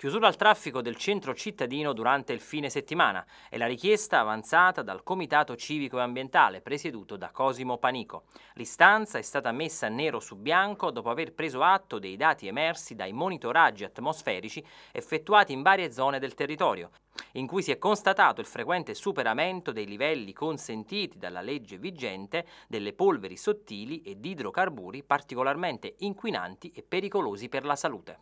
Chiusura al traffico del centro cittadino durante il fine settimana è la richiesta avanzata dal Comitato Civico e Ambientale presieduto da Cosimo Panico. L'istanza è stata messa nero su bianco dopo aver preso atto dei dati emersi dai monitoraggi atmosferici effettuati in varie zone del territorio, in cui si è constatato il frequente superamento dei livelli consentiti dalla legge vigente delle polveri sottili e di idrocarburi particolarmente inquinanti e pericolosi per la salute.